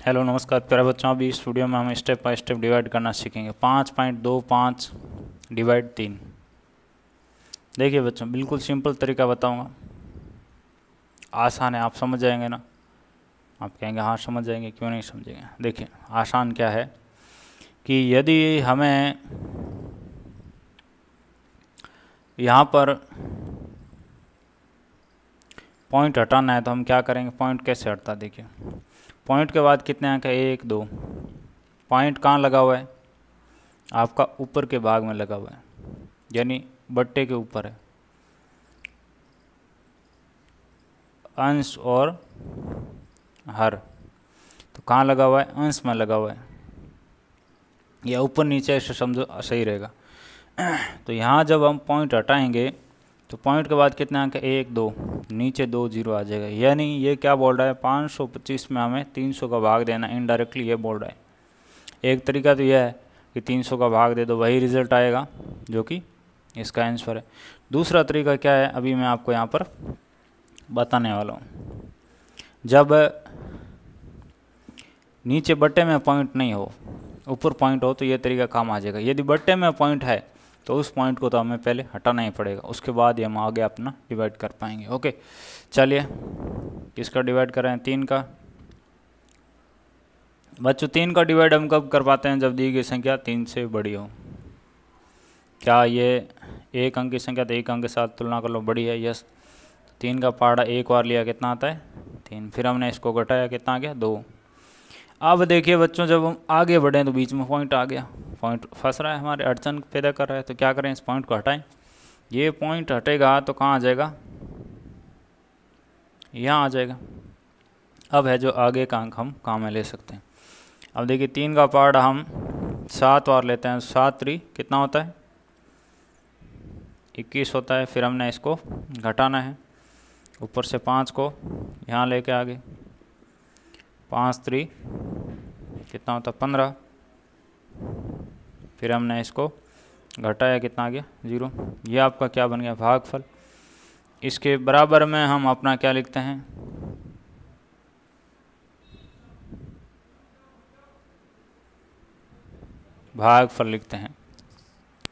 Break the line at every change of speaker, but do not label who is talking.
hello नमस्कार प्यारे बच्चों अभी इस स्टूडियो में हम स्टेप बाय स्टेप डिवाइड करना सीखेंगे पाँच पॉइंट दो पाँच डिवाइड तीन देखिए बच्चों बिल्कुल सिंपल तरीका बताऊंगा आसान है आप समझ जाएंगे ना आप कहेंगे हाँ समझ जाएंगे क्यों नहीं समझेंगे देखिए आसान क्या है कि यदि हमें यहाँ पर पॉइंट हटाना है तो हम क्या करेंगे पॉइंट कैसे हटता देखिए पॉइंट के बाद कितने अंक है एक दो पॉइंट कहाँ लगा हुआ है आपका ऊपर के भाग में लगा हुआ है यानी बट्टे के ऊपर है अंश और हर तो कहाँ लगा हुआ है अंश में लगा हुआ है या ऊपर नीचे ऐसे समझो सही रहेगा तो यहाँ जब हम पॉइंट हटाएंगे तो पॉइंट के बाद कितने आंक एक दो नीचे दो जीरो आ जाएगा यानी ये क्या बोल रहा है पाँच सौ पच्चीस में हमें तीन सौ का भाग देना इनडायरेक्टली ये बोल रहा है एक तरीका तो यह है कि तीन सौ का भाग दे दो वही रिजल्ट आएगा जो कि इसका आंसर है दूसरा तरीका क्या है अभी मैं आपको यहाँ पर बताने वाला हूँ जब नीचे बट्टे में पॉइंट नहीं हो ऊपर पॉइंट हो तो ये तरीका काम आ जाएगा यदि बट्टे में पॉइंट है तो उस पॉइंट को तो हमें पहले हटाना ही पड़ेगा उसके बाद ही हम आगे अपना डिवाइड कर पाएंगे ओके चलिए किसका डिवाइड करें तीन का बच्चों तीन का डिवाइड हम कब कर पाते हैं जब दी गई संख्या तीन से बड़ी हो क्या ये एक अंक की संख्या तो एक अंक के साथ तुलना कर लो बड़ी है यस तीन का पहाड़ा एक बार लिया कितना आता है तीन फिर हमने इसको घटाया कितना आ गया दो अब देखिए बच्चों जब हम आगे बढ़ें तो बीच में पॉइंट आ गया पॉइंट फंस रहा है हमारे अड़चन पैदा कर रहा है तो क्या करें इस पॉइंट को हटाएं ये पॉइंट हटेगा तो कहाँ आ जाएगा यहाँ आ जाएगा अब है जो आगे का अंक हम काम में ले सकते हैं अब देखिए तीन का पार्ट हम सात बार लेते हैं सात थ्री कितना होता है इक्कीस होता है फिर हमने इसको घटाना है ऊपर से पाँच को यहाँ लेके आगे पाँच थ्री कितना होता है पंद्रह फिर हमने इसको घटाया कितना आ गया ज़ीरो ये आपका क्या बन गया भागफल इसके बराबर में हम अपना क्या लिखते हैं भागफल लिखते हैं